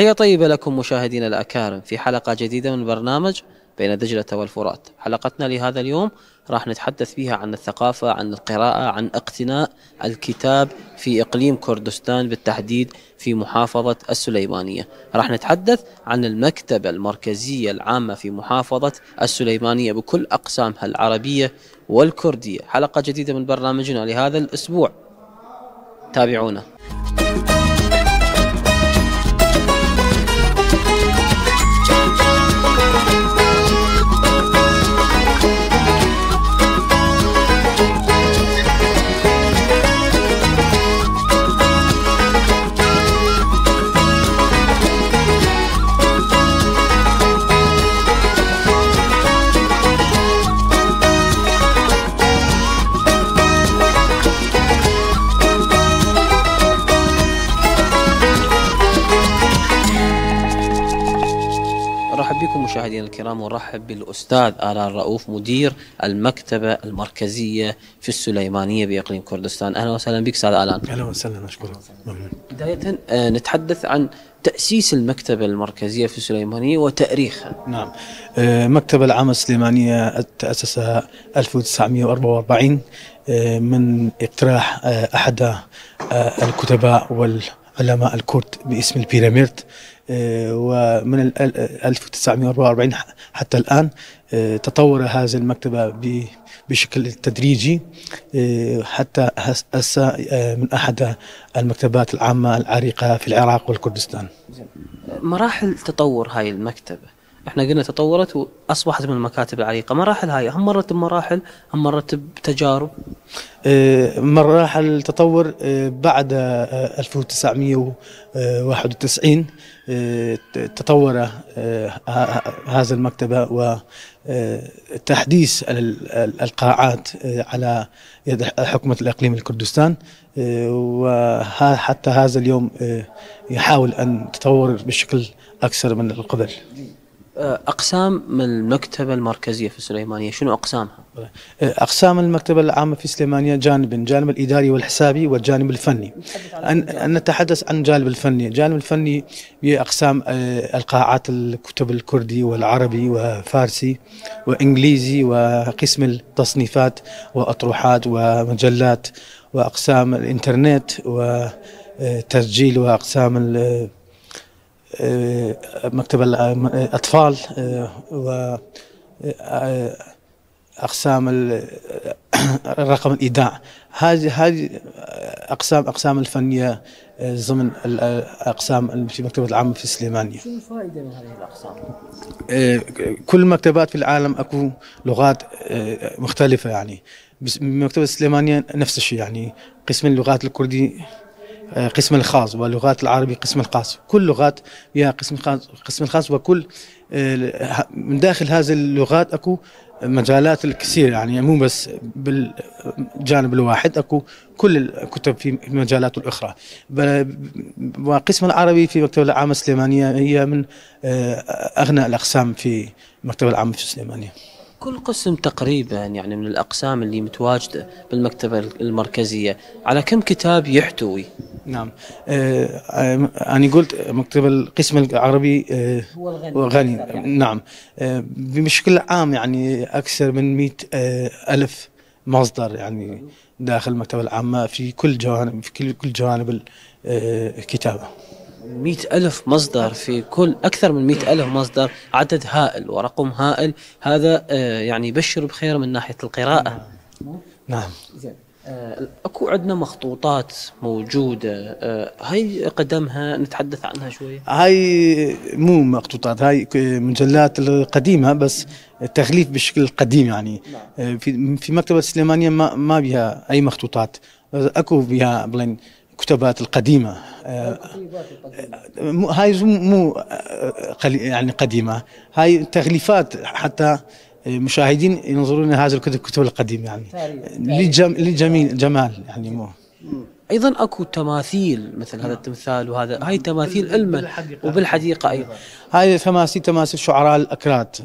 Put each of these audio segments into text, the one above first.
تحية طيبة لكم مشاهدينا الأكارم في حلقة جديدة من برنامج بين دجلة والفرات حلقتنا لهذا اليوم راح نتحدث فيها عن الثقافة عن القراءة عن اقتناء الكتاب في إقليم كردستان بالتحديد في محافظة السليمانية راح نتحدث عن المكتبة المركزية العامة في محافظة السليمانية بكل أقسامها العربية والكردية حلقة جديدة من برنامجنا لهذا الأسبوع تابعونا نرحب بالأستاذ آلان رؤوف مدير المكتبة المركزية في السليمانية بإقليم كردستان أهلا وسهلا بك أستاذ آلان أهلا وسهلا أشكرك بداية آه، نتحدث عن تأسيس المكتبة المركزية في السليمانية وتأريخها نعم المكتبة آه، العامة السليمانية تأسسها 1944 آه، من اقتراح أحد الكتباء وال علماء الكرد باسم البيراميرت آه، ومن 1944 حتى الآن آه، تطور هذه المكتبة بشكل تدريجي آه، حتى هسه من أحد المكتبات العامة العريقة في العراق والكردستان مراحل تطور هاي المكتبة احنا قلنا تطورت واصبحت من المكاتب العريقه، مراحل هاي هم مرت بمراحل هم مرت بتجارب إيه، مراحل التطور إيه، بعد 1991 آه، إيه، تطور آه، هذا المكتبه آه، وتحديث القاعات على يد حكومه الاقليم الكردستان وحتى هذا اليوم يحاول ان تطور بشكل اكثر من القبل. اقسام المكتبه المركزيه في سليمانيه شنو اقسامها؟ اقسام المكتبه العامه في سليمانيه جانبين، الجانب الاداري والحسابي والجانب الفني. ان نتحدث عن الجانب الفني، الجانب الفني هي اقسام آه، القاعات الكتب الكردي والعربي وفارسي وانجليزي وقسم التصنيفات واطروحات ومجلات واقسام الانترنت وتسجيل واقسام آه، مكتب الأطفال آه، آه، و اقسام الرقم الايداع هذه هذه اقسام اقسام الفنيه ضمن الاقسام في مكتبه العامه في سليمانيه. شو الفائده من هذه الاقسام؟ كل المكتبات في العالم اكو لغات مختلفه يعني مكتبه سليمانيه نفس الشيء يعني قسم اللغات الكردي آه، قسم الخاص ولغات العربي قسم الخاص كل لغات يا قسم خاص قسم الخاص وكل آه، من داخل هذه اللغات اكو مجالات الكثير يعني مو بس بالجانب الواحد اكو كل الكتب في مجالات الاخرى وقسم العربي في المكتبه العامه السليمانيه هي من آه، اغنى الاقسام في المكتبه العامه في السليمانيه كل قسم تقريبا يعني من الأقسام اللي متواجدة بالمكتبة المركزية على كم كتاب يحتوي؟ نعم آه أنا قلت مكتبة القسم العربي آه هو الغني, والغني. يعني. نعم. نعم آه بشكل عام يعني أكثر من 100 آه ألف مصدر يعني داخل المكتبة العامة في كل جوانب في كل جوانب آه، الكتابة مئة ألف مصدر في كل أكثر من مئة ألف مصدر عدد هائل ورقم هائل هذا آه، يعني يبشر بخير من ناحية القراءة نعم زين آه، اكو عندنا مخطوطات موجوده آه، هاي قدمها نتحدث عنها شويه هاي مو مخطوطات هاي مجلات القديمه بس تغليف بالشكل القديم يعني نعم. في في مكتبه السليمانيه ما ما بها اي مخطوطات اكو بها بلين الكتبات القديمة آه، هاي مو يعني قديمة هاي تغليفات حتى المشاهدين ينظرون لهذه الكتب القديمة يعني لجميل جمال يعني مو ايضا اكو تماثيل مثل هذا نعم. التمثال وهذا هاي تماثيل علما وبالحديقه ايضا هاي تماثيل تماثيل شعراء الاكراد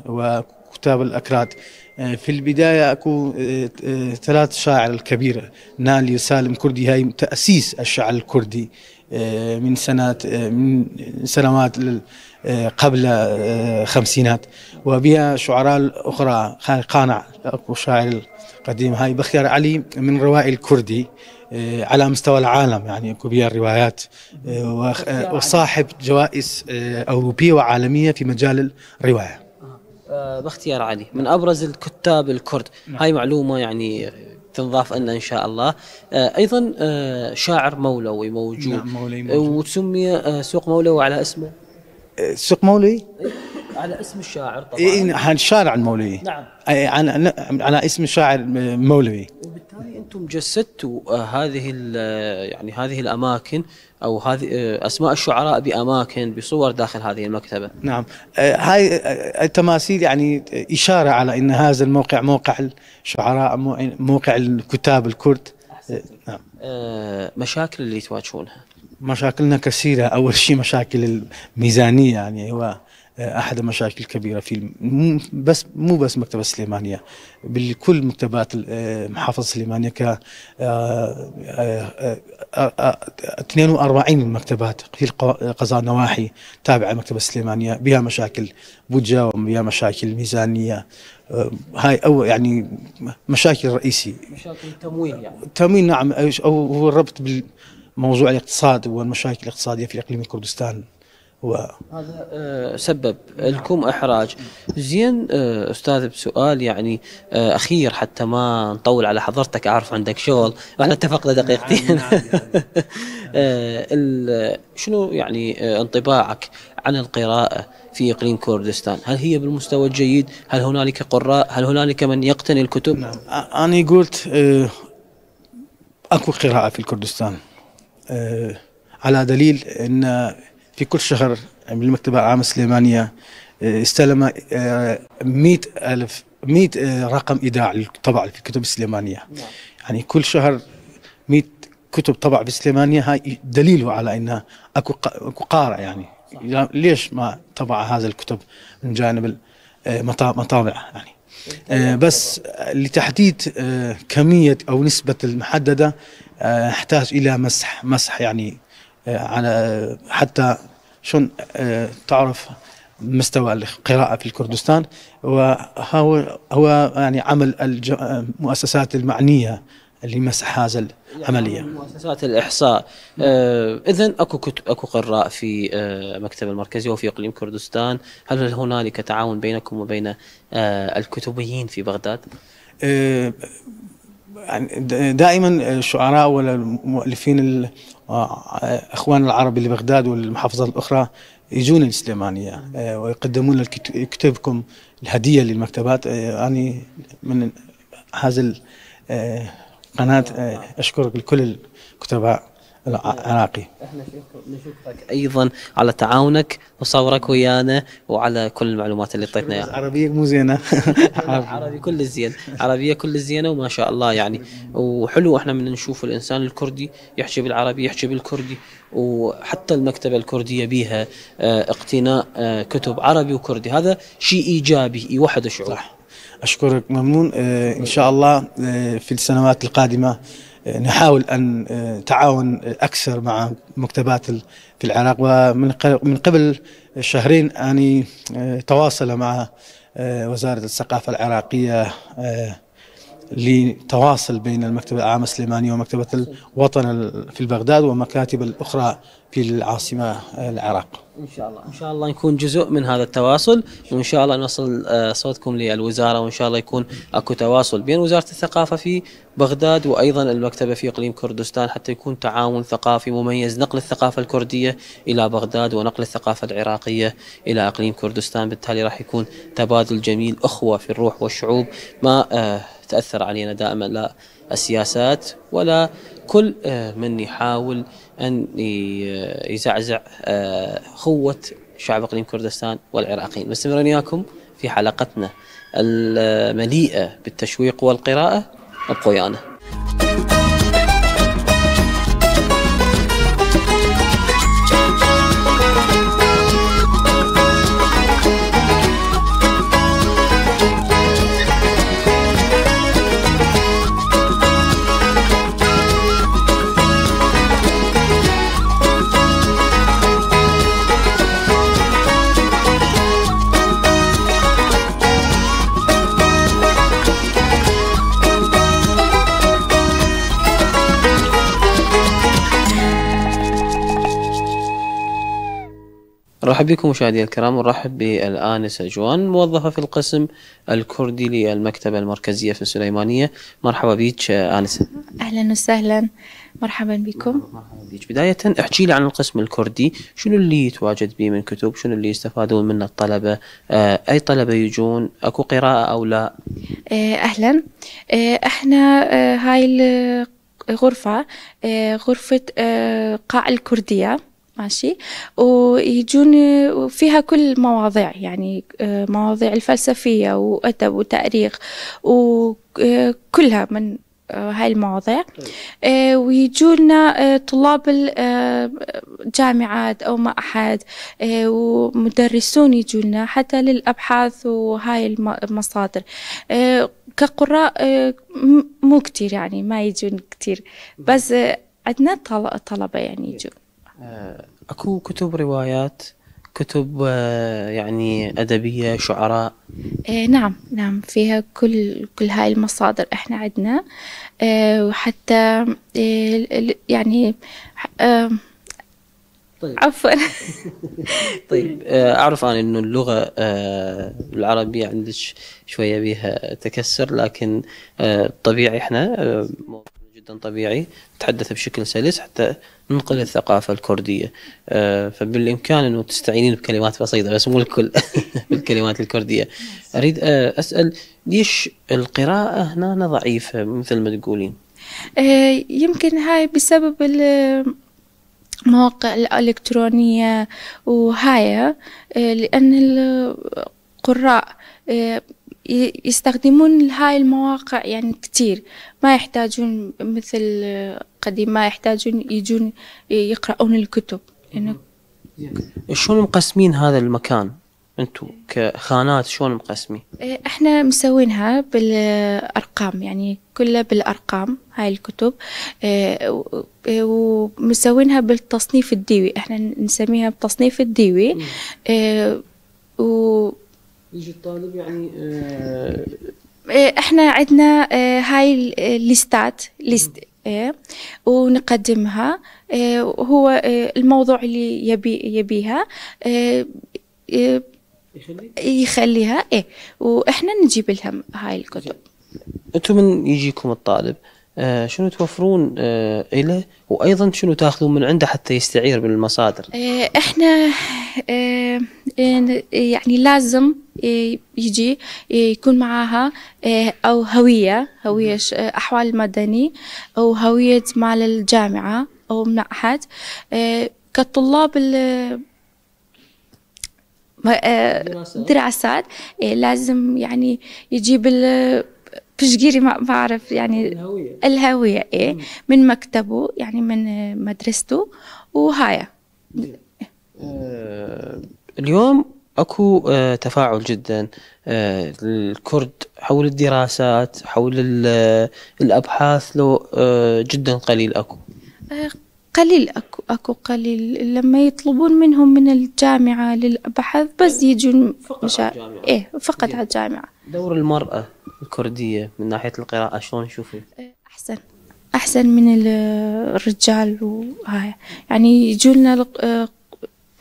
كتاب الأكراد آه، في البداية أكو آه، آه، ثلاث شاعر الكبيرة نالي وسالم كردي هاي تأسيس الشعر الكردي من سنوات من سنوات قبل خمسينات وبها شعراء أخرى قانع أكو شاعر قديم هاي بختيار علي من روائي الكردي على مستوى العالم يعني اكو بها الروايات وصاحب جوائز أوروبية وعالمية في مجال الرواية آه، باختيار علي من ابرز الكتاب الكرد نعم. هاي معلومه يعني تنضاف لنا ان شاء الله آه، ايضا آه، شاعر مولوي موجود, نعم مولوي موجود. وتسمي سوق مولوي على اسمه سوق مولوي إيه. على اسم الشاعر طبعا إيه, إيه، الشارع المولوي نعم أي على على اسم الشاعر المولوي وبالتالي انتم جسدتوا آه، هذه آه، يعني هذه الاماكن او هذه آه، اسماء الشعراء باماكن بصور داخل هذه المكتبه نعم هاي التماثيل يعني اشاره على ان هذا الموقع موقع الشعراء موقع الكتاب الكرد نعم مشاكل اللي تواجهونها مشاكلنا كثيرة أول شيء مشاكل الميزانية يعني هو احد المشاكل الكبيره في مو بس مو بس مكتبه السليمانيه بكل مكتبات آه، محافظه السليمانيه ك 42 آه، آه، مكتبات في قضاء نواحي تابعه لمكتبه السليمانيه بها مشاكل بودجه وبها مشاكل ميزانيه هاي او يعني مشاكل رئيسيه مشاكل تمويل يعني تمويل نعم او هو الربط بالموضوع الاقتصاد والمشاكل الاقتصاديه في اقليم كردستان و... هذا آه، سبب لكم احراج زين آه، استاذ بسؤال يعني آه، اخير حتى ما نطول على حضرتك اعرف عندك شغل واحنا نعم. اتفقنا دقيقتين نعم، نعم، شنو يعني انطباعك عن القراءه في اقليم كردستان هل هي بالمستوى الجيد هل هنالك قراء هل هنالك من يقتني الكتب نعم. انا قلت اكو قراءه في الكردستان على دليل ان في كل شهر بالمكتبة العامة السليمانية آه، استلم 100 آه، ألف 100 آه، رقم إيداع طبع في الكتب السليمانية نعم. يعني كل شهر 100 كتب طبع في السليمانية هاي دليله على أن أكو قارئ يعني صح. ليش ما طبع هذا الكتب من جانب المطابع يعني بس لتحديد كمية أو نسبة المحددة احتاج إلى مسح مسح يعني آه، على حتى شلون آه، تعرف مستوى القراءة في الكردستان وهو هو يعني عمل المؤسسات آه، المعنية لمسح هذا العملية يعني مؤسسات الإحصاء نعم. إذا أكو أكو قراء في مكتب المركزي وفي إقليم كردستان هل هنالك تعاون بينكم وبين الكتبيين في بغداد؟ يعني دائما الشعراء والمؤلفين اخواننا العرب اللي بغداد والمحافظات الاخرى يجون السليمانيه نعم. آه، ويقدمون كتبكم الهديه للمكتبات آه، اني من هذا القناه آه، اشكرك لكل الكتباء العراقي إيه، احنا نشكرك ايضا على تعاونك وصورك ويانا وعلى كل المعلومات اللي اعطيتنا اياها عربيه مو زينه عربي كل زين عربيه كل زينه وما شاء الله يعني وحلو احنا من نشوف الانسان الكردي يحكي بالعربي يحكي بالكردي وحتى المكتبه الكرديه بيها آه، اقتناء آه، كتب عربي وكردي هذا شيء ايجابي يوحد الشعوب صح اشكرك ممنون آه، ان شاء الله في السنوات القادمه نحاول ان آه، تعاون اكثر مع مكتبات في العراق ومن قبل شهرين اني آه، تواصل مع آه، وزاره الثقافه العراقيه لتواصل بين المكتبة العامة السليمانية ومكتبة الوطن في بغداد ومكاتب الأخرى في العاصمة العراق إن شاء الله إن شاء الله نكون جزء من هذا التواصل وإن شاء الله نصل آه، صوتكم للوزارة وإن شاء الله يكون أكو تواصل بين وزارة الثقافة في بغداد وأيضا المكتبة في إقليم كردستان حتى يكون تعاون ثقافي مميز نقل الثقافة الكردية إلى بغداد ونقل الثقافة العراقية إلى إقليم كردستان بالتالي راح يكون تبادل جميل أخوة في الروح والشعوب ما آه، تأثر علينا دائما لا السياسات ولا كل آه، من يحاول أن آه، يزعزع آه، قوة شعب إقليم كردستان والعراقيين مستمرين وياكم في حلقتنا المليئة بالتشويق والقراءة ابقوا مرحبا بكم مشاهدينا الكرام ونرحب بالآنسة جوان موظفة في القسم الكردي للمكتبة المركزية في السليمانية مرحبا بك آنسة أهلا وسهلا مرحبا بكم مرحبا بيك. بداية احكي لي عن القسم الكردي شنو اللي يتواجد به من كتب شنو اللي يستفادون منه الطلبة آه، أي طلبة يجون أكو قراءة أو لا آه، أهلا آه، احنا هاي الغرفة غرفة قاع الكردية ماشي ويجون فيها كل المواضيع يعني آه، مواضيع الفلسفية وأدب وتاريخ وكلها من آه، هاي المواضيع طيب. آه، ويجونا طلاب الجامعات أو ما أحد ومدرسون يجونا حتى للأبحاث وهاي المصادر كقراء مو كتير يعني ما يجون كتير بس عندنا طلبة يعني يجون آه، اكو كتب روايات كتب آه، يعني ادبيه شعراء إيه نعم نعم فيها كل كل هاي المصادر احنا عندنا آه، وحتى إيه يعني طيب عفوا طيب, طيب، اعرف انا انه اللغه العربيه عندك شويه بيها تكسر لكن طبيعي احنا جدا طبيعي تتحدث بشكل سلس حتى ننقل الثقافة الكردية آه، فبالإمكان أنه تستعينين بكلمات بسيطة بس مو الكل بالكلمات الكردية أريد آه، أسأل ليش القراءة هنا ضعيفة مثل ما تقولين آه، يمكن هاي بسبب المواقع الإلكترونية وهاي لأن القراء يستخدمون هاي المواقع يعني كتير ما يحتاجون مثل آه، قديم ما يحتاجون يجون يقرؤون الكتب يعني شلون مقسمين هذا المكان انتم كخانات شلون مقسمين إيه، احنا مسوينها بالارقام يعني كلها بالارقام هاي الكتب إيه، ومسوينها بالتصنيف الديوي احنا نسميها بالتصنيف الديوي و يجي الطالب يعني آه، إيه، احنا عندنا آه، هاي الليستات آه، ليست إيه، ونقدمها إيه، هو الموضوع اللي يبي يبيها يخليها ايه واحنا نجيب لهم هاي الكتب انتم من يجيكم الطالب آه، شنو توفرون له آه، وايضا شنو تاخذون من عنده حتى يستعير من المصادر آه، احنا يعني لازم يجي يكون معاها او هويه هويه احوال مدني او هويه مال الجامعه او من احد كطلاب دراسات لازم يعني يجيب بشجيري ما بعرف يعني الهوية الهوية إيه مم. من مكتبه يعني من مدرسته وهاي آه، اليوم اكو آه، تفاعل جدا آه، الكرد حول الدراسات حول الابحاث لو جدا قليل اكو قليل اكو أكو قليل لما يطلبون منهم من الجامعة للبحث بس يعني يجون فقط مشا... على الجامعة إيه فقط على الجامعة دور المرأة الكردية من ناحية القراءة شلون تشوفي؟ أحسن أحسن من الرجال وهاي يعني يجونا آه،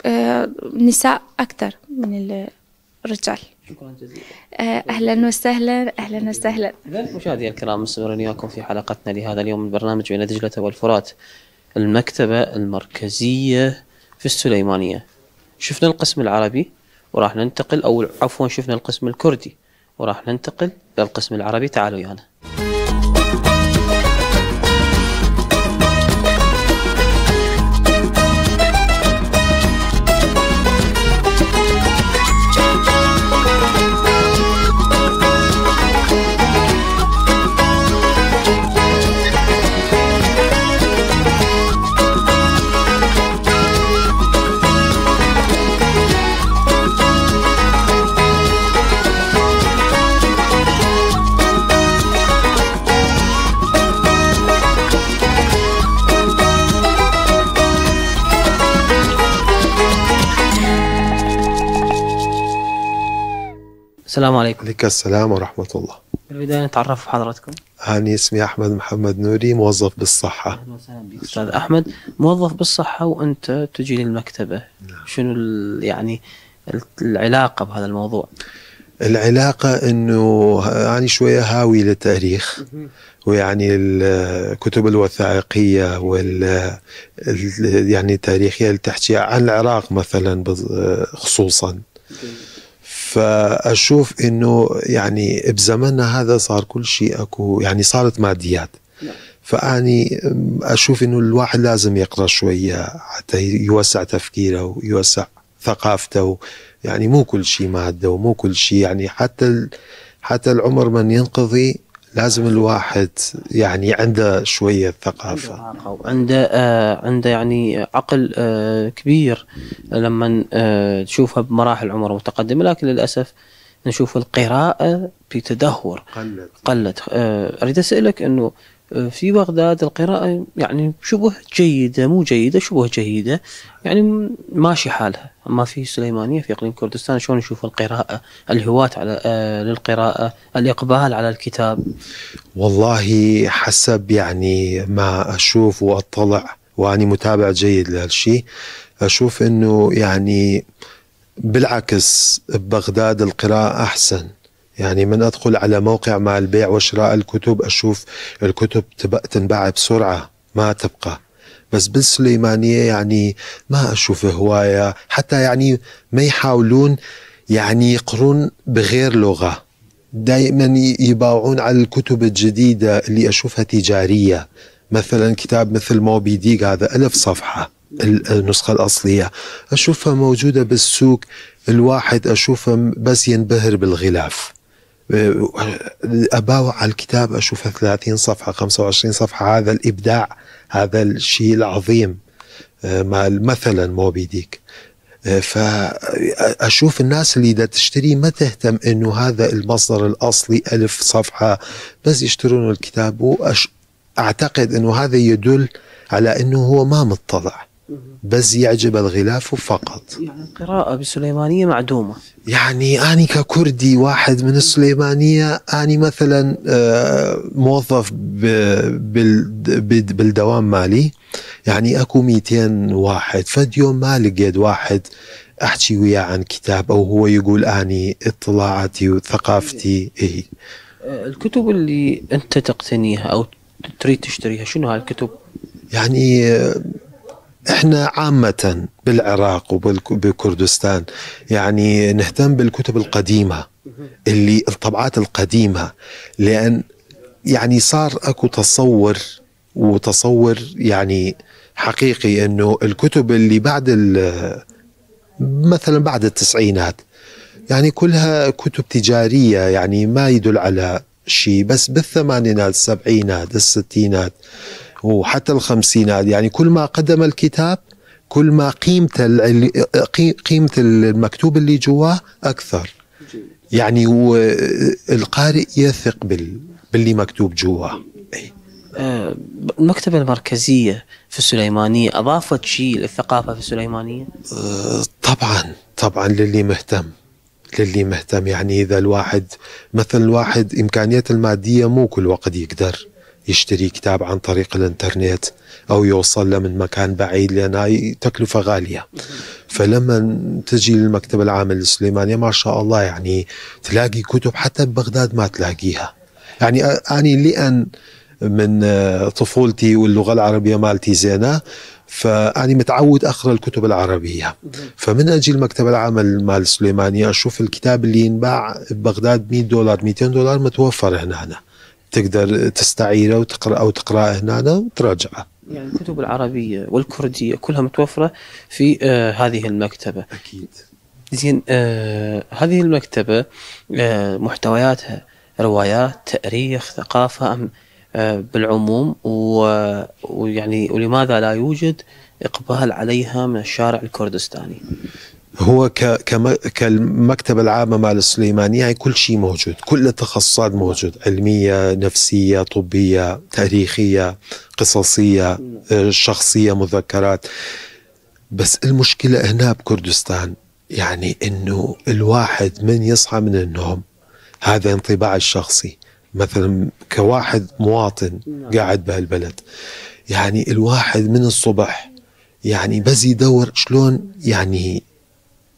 آه، نساء أكثر من الرجال شكرا جزيلا آه، اهلا وسهلا اهلا وسهلا مشاهدينا الكرام مستمرين وياكم في حلقتنا لهذا اليوم من برنامج بين دجله والفرات المكتبة المركزية في السليمانية شفنا القسم العربي وراح ننتقل أو عفوا شفنا القسم الكردي وراح ننتقل للقسم العربي تعالوا يعني. السلام عليكم عليك السلام ورحمة الله بالبداية نتعرف حضرتكم أنا اسمي أحمد محمد نوري موظف بالصحة وسهلا أستاذ أحمد موظف بالصحة وأنت تجي للمكتبة نعم. شنو يعني العلاقة بهذا الموضوع العلاقة أنه يعني شوية هاوي للتاريخ ويعني الكتب الوثائقية وال يعني التاريخية اللي تحكي عن العراق مثلا خصوصا فاشوف انه يعني بزمننا هذا صار كل شيء اكو يعني صارت ماديات نعم. فاني اشوف انه الواحد لازم يقرا شويه حتى يوسع تفكيره ويوسع ثقافته يعني مو كل شيء ماده ومو كل شيء يعني حتى حتى العمر من ينقضي لازم الواحد يعني عنده شويه ثقافه عنده آه عنده يعني عقل آه كبير لما آه تشوفها بمراحل عمر متقدمه لكن للاسف نشوف القراءه بتدهور قلت قلت آه اريد اسالك انه آه، في بغداد القراءة يعني شبه جيدة مو جيدة شبه جيدة يعني ماشي حالها أما في سليمانية في إقليم كردستان شلون نشوف القراءة الهواة على آه، للقراءة الإقبال على الكتاب والله حسب يعني ما أشوف وأطلع وأني متابع جيد لهالشيء أشوف أنه يعني بالعكس ببغداد القراءة أحسن يعني من أدخل على موقع مع البيع وشراء الكتب أشوف الكتب تنباع بسرعة ما تبقى بس بالسليمانية يعني ما أشوف هواية حتى يعني ما يحاولون يعني يقرون بغير لغة دائما يباعون على الكتب الجديدة اللي أشوفها تجارية مثلا كتاب مثل موبي ديك هذا ألف صفحة النسخة الأصلية أشوفها موجودة بالسوق الواحد أشوفها بس ينبهر بالغلاف أه، اباوع على الكتاب اشوفها 30 صفحه 25 صفحه هذا الابداع هذا الشيء العظيم أه، مال مثلا موبي ديك أه، فاشوف الناس اللي اذا تشتري ما تهتم انه هذا المصدر الاصلي ألف صفحه بس يشترون الكتاب واعتقد انه هذا يدل على انه هو ما مطلع بس يعجب الغلاف فقط يعني القراءة بسليمانية معدومة يعني أنا ككردي واحد من السليمانية أنا مثلا آه، موظف بالدوام مالي يعني أكو 200 واحد فد يوم ما لقيت واحد أحكي وياه عن كتاب أو هو يقول أني اطلاعاتي وثقافتي إيه آه، الكتب اللي أنت تقتنيها أو تريد تشتريها شنو هالكتب؟ يعني آه، احنا عامة بالعراق وبكردستان يعني نهتم بالكتب القديمة اللي الطبعات القديمة لأن يعني صار اكو تصور وتصور يعني حقيقي انه الكتب اللي بعد مثلا بعد التسعينات يعني كلها كتب تجارية يعني ما يدل على شيء بس بالثمانينات السبعينات الستينات وحتى الخمسينات يعني كل ما قدم الكتاب كل ما قيمته قيمه المكتوب اللي جواه اكثر يعني القارئ يثق بال... باللي مكتوب جواه إيه. آه، المكتبة المركزية في السليمانية أضافت شيء للثقافة في السليمانية؟ آه، طبعا طبعا للي مهتم للي مهتم يعني إذا الواحد مثلا الواحد إمكانياته المادية مو كل وقت يقدر يشتري كتاب عن طريق الانترنت او يوصل له من مكان بعيد لان هاي تكلفه غاليه فلما تجي للمكتبه العامه للسليمانيه ما شاء الله يعني تلاقي كتب حتى ببغداد ما تلاقيها يعني اني لان من آه، طفولتي واللغه العربيه مالتي زينه فاني متعود اقرا الكتب العربيه فمن اجي المكتبه العامه مال سليمانيه اشوف الكتاب اللي ينباع ببغداد 100 دولار 200 دولار متوفر هنا تقدر تستعيره وتقرا او تقراه هنا وتراجعه يعني الكتب العربيه والكرديه كلها متوفره في آه هذه المكتبه اكيد زين آه هذه المكتبه آه محتوياتها روايات تاريخ ثقافه ام آه بالعموم و... ويعني ولماذا لا يوجد اقبال عليها من الشارع الكردستاني هو كالمكتبة العامة مال السليمانية هي كل شيء موجود كل التخصصات موجود علمية نفسية طبية تاريخية قصصية آه، شخصية مذكرات بس المشكلة هنا بكردستان يعني انه الواحد من يصحى من النوم هذا انطباع الشخصي مثلا كواحد مواطن نعم. قاعد بهالبلد يعني الواحد من الصبح يعني بس يدور شلون يعني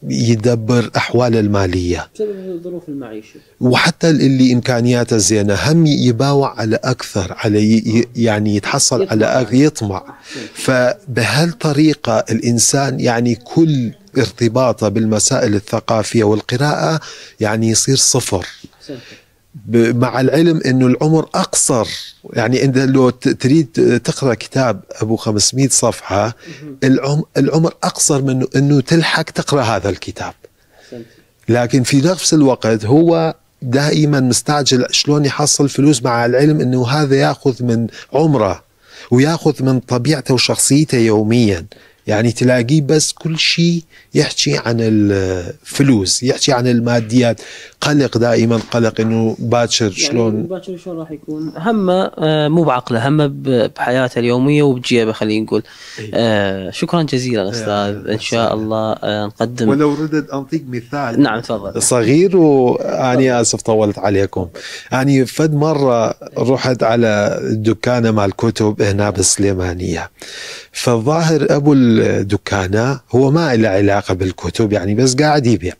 يدبر احوال الماليه تبع ظروف المعيشه وحتى اللي امكانياته زينه هم يباوع على اكثر على يعني يتحصل يطمع. على أكثر يطمع فبهالطريقه الانسان يعني كل ارتباطه بالمسائل الثقافيه والقراءه يعني يصير صفر صحيح. مع العلم انه العمر اقصر يعني انت لو تريد تقرا كتاب ابو 500 صفحه العمر اقصر من انه تلحق تقرا هذا الكتاب لكن في نفس الوقت هو دائما مستعجل شلون يحصل فلوس مع العلم انه هذا ياخذ من عمره وياخذ من طبيعته وشخصيته يوميا يعني تلاقيه بس كل شيء يحكي عن الفلوس يحكي عن الماديات قلق دائما قلق انه باكر يعني شلون يعني باكر شلون راح يكون همه آه، مو بعقله همه بحياته اليوميه وبجيبه خلينا نقول إيه. آه شكرا جزيلا إيه، استاذ إيه، ان شاء الله آه، نقدم ولو ردت انطيك مثال نعم تفضل صغير واني اسف طولت عليكم اني يعني فد مره رحت على الدكانه مال كتب هنا بالسليمانيه فالظاهر ابو الدكانه هو ما له علاقه بالكتب يعني بس قاعد يبيع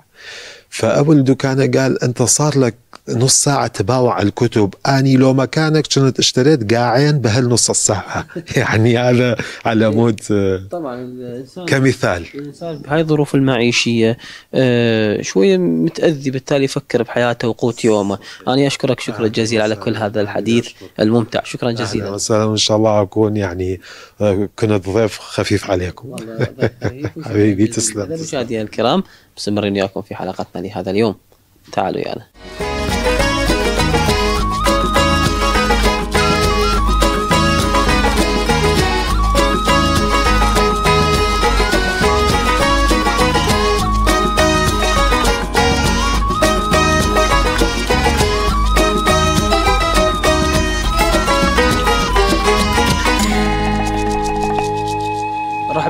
فابو الدكانه قال انت صار لك نص ساعة تباوع الكتب أني لو مكانك كنت اشتريت قاعين بهالنص الساعة يعني على على إيه، مود آه، طبعا الإنسان كمثال الإنسان بهاي الظروف المعيشية آه، شوية متأذي بالتالي يفكر بحياته وقوت يومه أنا أشكرك شكرا جزيلا على كل هذا الحديث الممتع شكرا جزيلا وسهلا إن شاء الله أكون يعني آه، كنت ضيف خفيف عليكم حبيبي تسلم مشاهدينا الكرام مستمرين وياكم في حلقتنا لهذا اليوم تعالوا يانا يعني.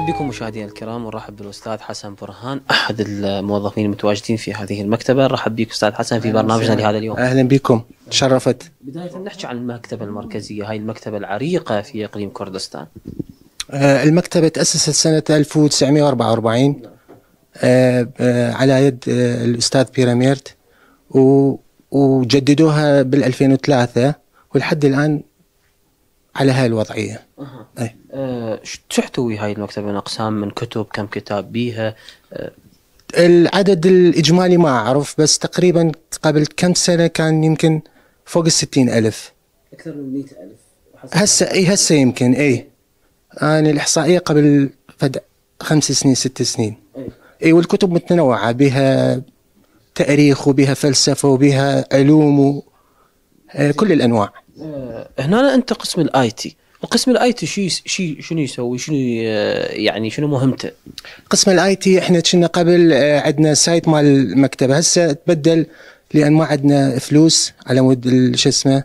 بكم مشاهدينا الكرام ونرحب بالاستاذ حسن برهان احد الموظفين المتواجدين في هذه المكتبه نرحب بك استاذ حسن في برنامجنا لهذا اليوم اهلا بكم تشرفت بدايه نحكي عن المكتبه المركزيه هاي المكتبه العريقه في اقليم كردستان آه، المكتبه تاسست سنه 1944 آه، آه، على يد الاستاذ بيراميرت وجددوها بال 2003 ولحد الان على هاي الوضعيه. أه. أي. أه تحتوي هاي المكتبه من اقسام من كتب كم كتاب بيها؟ أه. العدد الاجمالي ما اعرف بس تقريبا قبل كم سنه كان يمكن فوق الستين 60000 اكثر من 100000 هسه اي هسه يمكن اي انا الاحصائيه قبل فد خمس سنين ست سنين اي والكتب متنوعه بها تاريخ وبها فلسفه وبها علوم و... أه، كل الانواع آه، هنا انت قسم الاي تي وقسم الاي تي شي شي شنو يسوي شنو آه، يعني شنو مهمته قسم الاي تي احنا كنا قبل آه، عندنا سايت مال المكتبه هسه تبدل لان ما عندنا فلوس على مود شو اسمه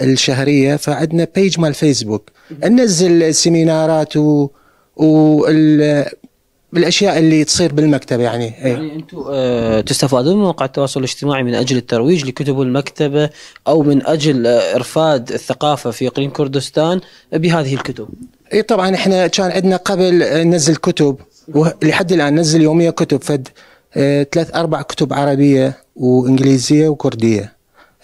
الشهريه فعندنا بيج مال فيسبوك ننزل سيمينارات و, و... بالاشياء اللي تصير بالمكتب يعني ايه. يعني انتم آه تستفادون من مواقع التواصل الاجتماعي من اجل الترويج لكتب المكتبه او من اجل آه ارفاد الثقافه في اقليم كردستان بهذه الكتب. اي طبعا احنا كان عندنا قبل ننزل كتب ولحد الان ننزل يوميا كتب فد آه ثلاث اربع كتب عربيه وانجليزيه وكرديه.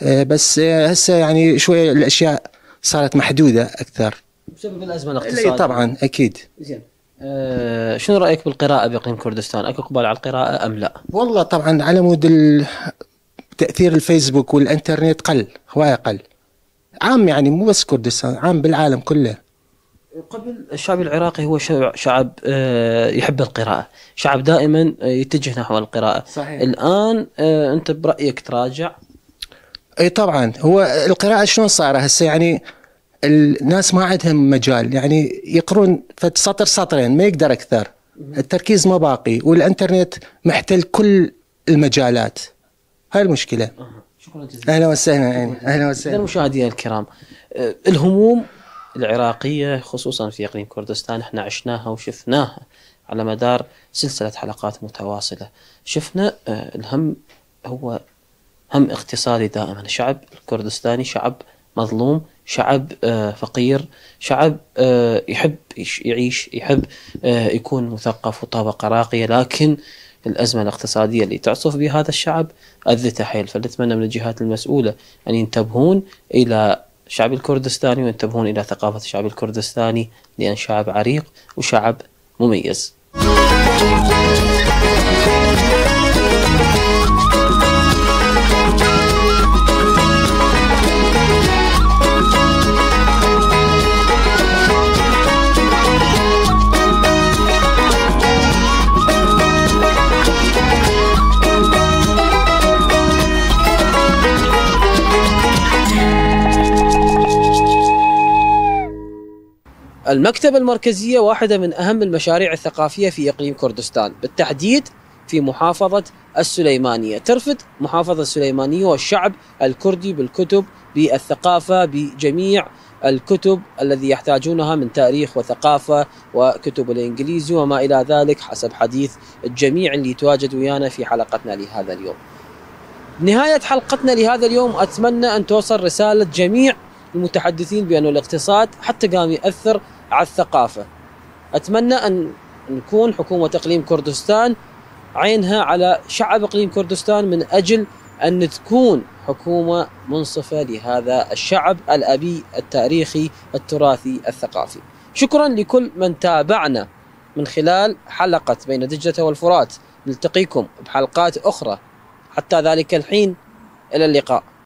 آه بس آه هسه يعني شويه الاشياء صارت محدوده اكثر. بسبب الازمه الاقتصاديه. إيه، طبعا اكيد. زين. آه، شنو رايك بالقراءه باقليم كردستان؟ اكو اقبال على القراءه ام لا؟ والله طبعا على مود تاثير الفيسبوك والانترنت قل هوايه قل عام يعني مو بس كردستان عام بالعالم كله قبل الشعب العراقي هو شعب آه، يحب القراءة شعب دائما آه، يتجه نحو القراءة صحيح. الآن أنت برأيك تراجع أي طبعا هو القراءة شلون صار هسه يعني الناس ما عندهم مجال يعني يقرون فد سطر سطرين ما يقدر اكثر التركيز ما باقي والانترنت محتل كل المجالات هاي المشكله شكرا جزيلا اهلا وسهلا اهلا وسهلا مشاهدينا الكرام أه، الهموم العراقيه خصوصا في اقليم كردستان احنا عشناها وشفناها على مدار سلسله حلقات متواصله شفنا أه، الهم هو هم اقتصادي دائما الشعب الكردستاني شعب مظلوم شعب آه، فقير شعب آه، يحب يعيش يحب آه، يكون مثقف وطبقة راقية لكن الأزمة الاقتصادية اللي تعصف بهذا الشعب أذته حيل فنتمنى من الجهات المسؤولة أن ينتبهون إلى الشعب الكردستاني وينتبهون إلى ثقافة الشعب الكردستاني لأن شعب عريق وشعب مميز المكتبة المركزية واحدة من أهم المشاريع الثقافية في إقليم كردستان بالتحديد في محافظة السليمانية ترفد محافظة السليمانية والشعب الكردي بالكتب بالثقافة بجميع الكتب الذي يحتاجونها من تاريخ وثقافة وكتب الإنجليزي وما إلى ذلك حسب حديث الجميع اللي تواجد ويانا في حلقتنا لهذا اليوم نهاية حلقتنا لهذا اليوم أتمنى أن توصل رسالة جميع المتحدثين بأن الاقتصاد حتى قام يأثر على الثقافة أتمنى أن نكون حكومة إقليم كردستان عينها على شعب إقليم كردستان من أجل أن تكون حكومة منصفة لهذا الشعب الأبي التاريخي التراثي الثقافي شكرا لكل من تابعنا من خلال حلقة بين دجلة والفرات نلتقيكم بحلقات أخرى حتى ذلك الحين إلى اللقاء